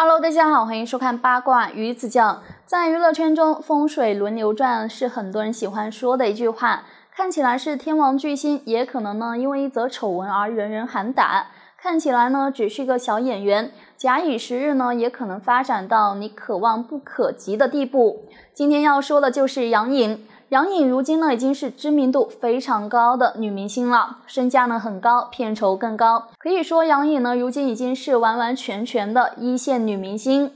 Hello，大家好，欢迎收看八卦鱼子酱。在娱乐圈中，风水轮流转是很多人喜欢说的一句话。看起来是天王巨星，也可能呢因为一则丑闻而人人喊打；看起来呢只是个小演员，假以时日呢也可能发展到你可望不可及的地步。今天要说的就是杨颖。杨颖如今呢，已经是知名度非常高的女明星了，身价呢很高，片酬更高。可以说，杨颖呢，如今已经是完完全全的一线女明星。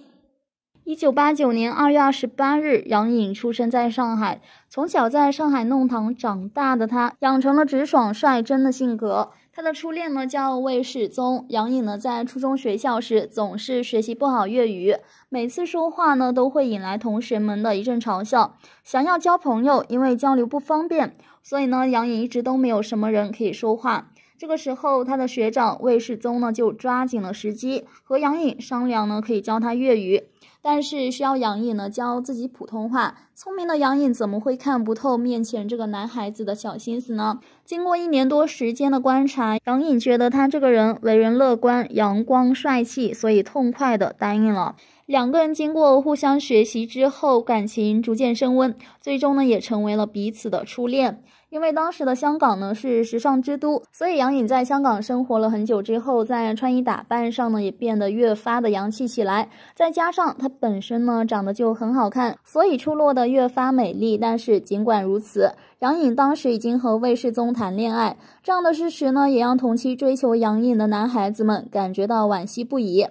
一九八九年二月二十八日，杨颖出生在上海，从小在上海弄堂长大的她，养成了直爽率真的性格。他的初恋呢叫魏世宗，杨颖呢在初中学校时总是学习不好粤语，每次说话呢都会引来同学们的一阵嘲笑。想要交朋友，因为交流不方便，所以呢杨颖一直都没有什么人可以说话。这个时候，他的学长魏世宗呢就抓紧了时机，和杨颖商量呢可以教他粤语。但是需要杨颖呢教自己普通话，聪明的杨颖怎么会看不透面前这个男孩子的小心思呢？经过一年多时间的观察，杨颖觉得他这个人为人乐观、阳光、帅气，所以痛快的答应了。两个人经过互相学习之后，感情逐渐升温，最终呢也成为了彼此的初恋。因为当时的香港呢是时尚之都，所以杨颖在香港生活了很久之后，在穿衣打扮上呢也变得越发的洋气起来。再加上她本身呢长得就很好看，所以出落的越发美丽。但是尽管如此，杨颖当时已经和魏世宗谈恋爱，这样的事实呢也让同期追求杨颖的男孩子们感觉到惋惜不已。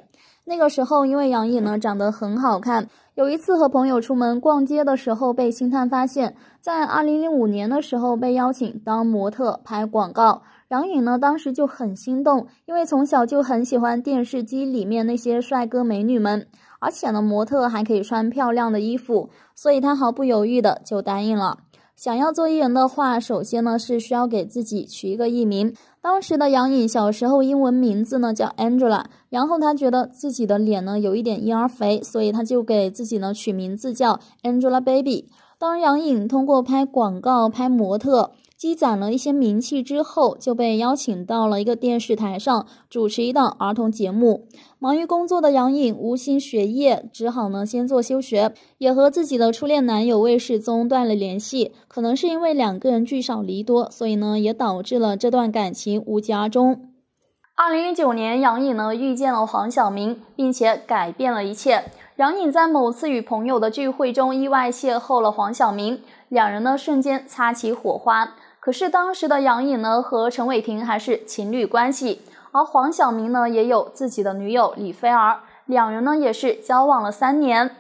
那个时候，因为杨颖呢长得很好看。有一次和朋友出门逛街的时候，被星探发现，在二零零五年的时候被邀请当模特拍广告。杨颖呢当时就很心动，因为从小就很喜欢电视机里面那些帅哥美女们，而且呢模特还可以穿漂亮的衣服，所以她毫不犹豫的就答应了。想要做艺人的话，首先呢是需要给自己取一个艺名。当时的杨颖小时候英文名字呢叫 Angela，然后她觉得自己的脸呢有一点婴儿肥，所以她就给自己呢取名字叫 Angelababy。当杨颖通过拍广告、拍模特。积攒了一些名气之后，就被邀请到了一个电视台上主持一档儿童节目。忙于工作的杨颖无心学业，只好呢先做休学，也和自己的初恋男友魏世宗断了联系。可能是因为两个人聚少离多，所以呢也导致了这段感情无疾而终。二零一九年，杨颖呢遇见了黄晓明，并且改变了一切。杨颖在某次与朋友的聚会中意外邂逅了黄晓明，两人呢瞬间擦起火花。可是当时的杨颖呢和陈伟霆还是情侣关系，而黄晓明呢也有自己的女友李菲儿，两人呢也是交往了三年。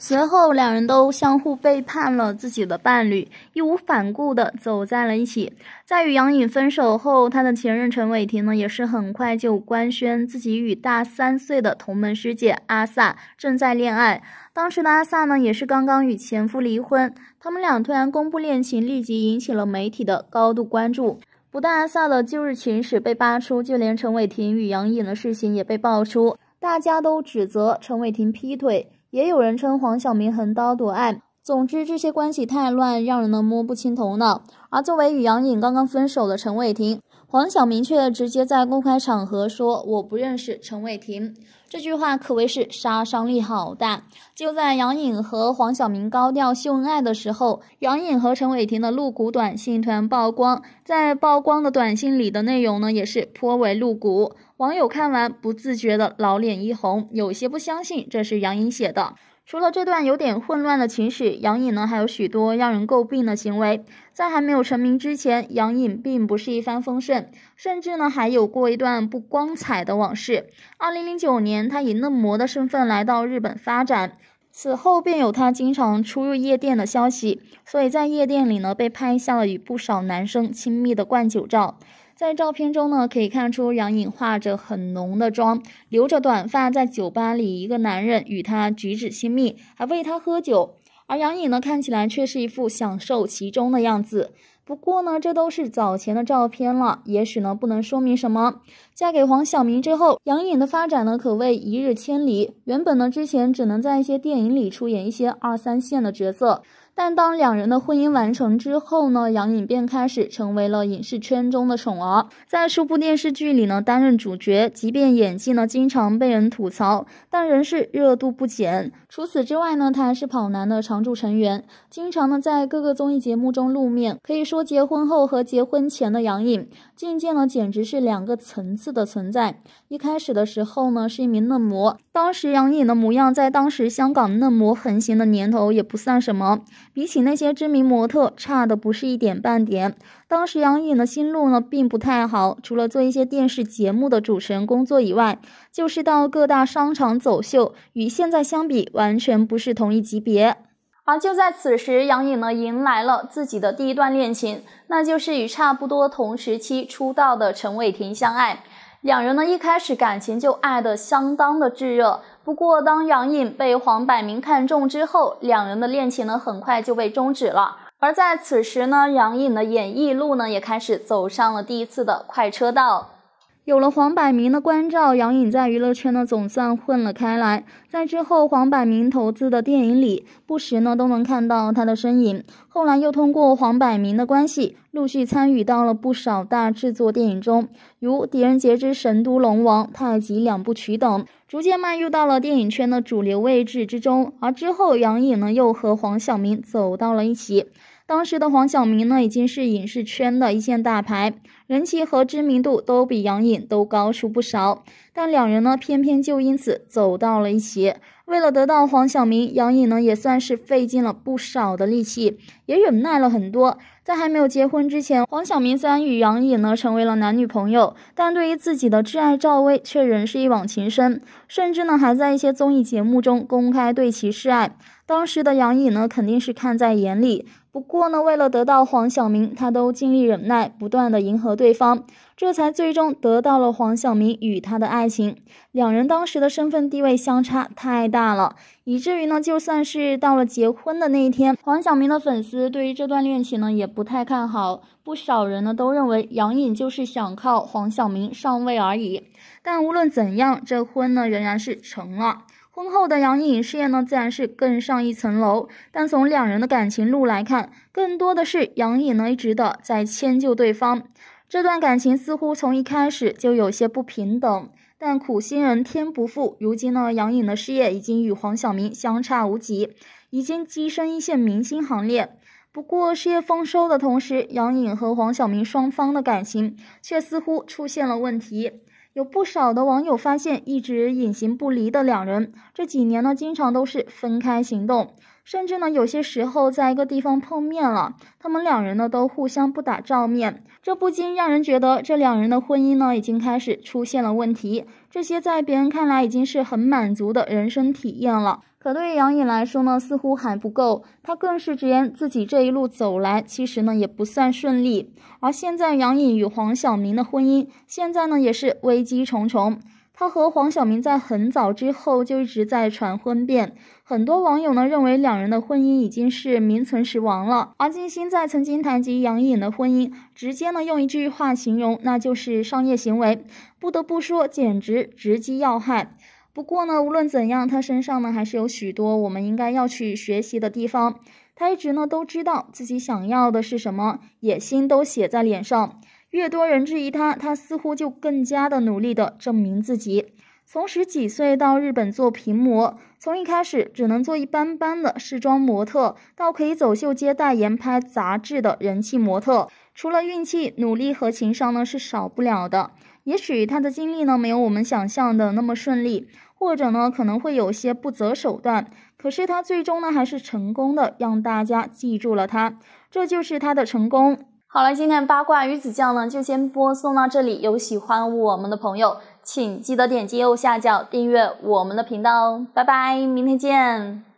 随后，两人都相互背叛了自己的伴侣，义无反顾的走在了一起。在与杨颖分手后，他的前任陈伟霆呢，也是很快就官宣自己与大三岁的同门师姐阿 sa 正在恋爱。当时的阿 sa 呢，也是刚刚与前夫离婚，他们俩突然公布恋情，立即引起了媒体的高度关注。不但阿 sa 的旧日情史被扒出，就连陈伟霆与杨颖的事情也被爆出，大家都指责陈伟霆劈腿。也有人称黄晓明横刀夺爱。总之，这些关系太乱，让人们摸不清头脑。而作为与杨颖刚刚分手的陈伟霆。黄晓明却直接在公开场合说：“我不认识陈伟霆。”这句话可谓是杀伤力好大。就在杨颖和黄晓明高调秀恩爱的时候，杨颖和陈伟霆的露骨短信突然曝光。在曝光的短信里的内容呢，也是颇为露骨。网友看完不自觉的老脸一红，有些不相信这是杨颖写的。除了这段有点混乱的情史，杨颖呢还有许多让人诟病的行为。在还没有成名之前，杨颖并不是一帆风顺，甚至呢还有过一段不光彩的往事。二零零九年，她以嫩模的身份来到日本发展，此后便有她经常出入夜店的消息，所以在夜店里呢被拍下了与不少男生亲密的灌酒照。在照片中呢，可以看出杨颖化着很浓的妆，留着短发，在酒吧里，一个男人与她举止亲密，还喂她喝酒，而杨颖呢，看起来却是一副享受其中的样子。不过呢，这都是早前的照片了，也许呢，不能说明什么。嫁给黄晓明之后，杨颖的发展呢，可谓一日千里。原本呢，之前只能在一些电影里出演一些二三线的角色。但当两人的婚姻完成之后呢，杨颖便开始成为了影视圈中的宠儿，在数部电视剧里呢担任主角，即便演技呢经常被人吐槽，但仍是热度不减。除此之外呢，她还是跑男的常驻成员，经常呢在各个综艺节目中露面。可以说，结婚后和结婚前的杨颖，境界呢简直是两个层次的存在。一开始的时候呢，是一名嫩模，当时杨颖的模样在当时香港嫩模横行的年头也不算什么。比起那些知名模特，差的不是一点半点。当时杨颖的心路呢，并不太好，除了做一些电视节目的主持人工作以外，就是到各大商场走秀。与现在相比，完全不是同一级别。而就在此时，杨颖呢，迎来了自己的第一段恋情，那就是与差不多同时期出道的陈伟霆相爱。两人呢，一开始感情就爱的相当的炙热。不过，当杨颖被黄百鸣看中之后，两人的恋情呢，很快就被终止了。而在此时呢，杨颖的演艺路呢，也开始走上了第一次的快车道。有了黄百鸣的关照，杨颖在娱乐圈呢总算混了开来。在之后，黄百鸣投资的电影里，不时呢都能看到他的身影。后来又通过黄百鸣的关系，陆续参与到了不少大制作电影中，如《狄仁杰之神都龙王》《太极两部曲》等，逐渐迈入到了电影圈的主流位置之中。而之后，杨颖呢又和黄晓明走到了一起。当时的黄晓明呢，已经是影视圈的一线大牌，人气和知名度都比杨颖都高出不少。但两人呢，偏偏就因此走到了一起。为了得到黄晓明，杨颖呢，也算是费尽了不少的力气，也忍耐了很多。在还没有结婚之前，黄晓明虽然与杨颖呢成为了男女朋友，但对于自己的挚爱赵薇，却仍是一往情深，甚至呢，还在一些综艺节目中公开对其示爱。当时的杨颖呢，肯定是看在眼里。不过呢，为了得到黄晓明，他都尽力忍耐，不断的迎合对方。这才最终得到了黄晓明与他的爱情。两人当时的身份地位相差太大了，以至于呢，就算是到了结婚的那一天，黄晓明的粉丝对于这段恋情呢也不太看好。不少人呢都认为杨颖就是想靠黄晓明上位而已。但无论怎样，这婚呢仍然是成了。婚后的杨颖事业呢自然是更上一层楼。但从两人的感情路来看，更多的是杨颖呢一直的在迁就对方。这段感情似乎从一开始就有些不平等，但苦心人天不负，如今呢，杨颖的事业已经与黄晓明相差无几，已经跻身一线明星行列。不过，事业丰收的同时，杨颖和黄晓明双方的感情却似乎出现了问题。有不少的网友发现，一直隐形不离的两人这几年呢，经常都是分开行动。甚至呢，有些时候在一个地方碰面了，他们两人呢都互相不打照面，这不禁让人觉得这两人的婚姻呢已经开始出现了问题。这些在别人看来已经是很满足的人生体验了，可对杨颖来说呢，似乎还不够。她更是直言自己这一路走来，其实呢也不算顺利。而现在，杨颖与黄晓明的婚姻现在呢也是危机重重。他和黄晓明在很早之后就一直在传婚变，很多网友呢认为两人的婚姻已经是名存实亡了。而金星在曾经谈及杨颖的婚姻，直接呢用一句话形容，那就是商业行为。不得不说，简直直击要害。不过呢，无论怎样，他身上呢还是有许多我们应该要去学习的地方。他一直呢都知道自己想要的是什么，野心都写在脸上。越多人质疑他，他似乎就更加的努力的证明自己。从十几岁到日本做平模，从一开始只能做一般般的时装模特，到可以走秀接代言、拍杂志的人气模特，除了运气、努力和情商呢，是少不了的。也许他的经历呢，没有我们想象的那么顺利，或者呢，可能会有些不择手段。可是他最终呢，还是成功的让大家记住了他，这就是他的成功。好了，今天的八卦鱼子酱呢，就先播送到这里。有喜欢我们的朋友，请记得点击右下角订阅我们的频道哦。拜拜，明天见。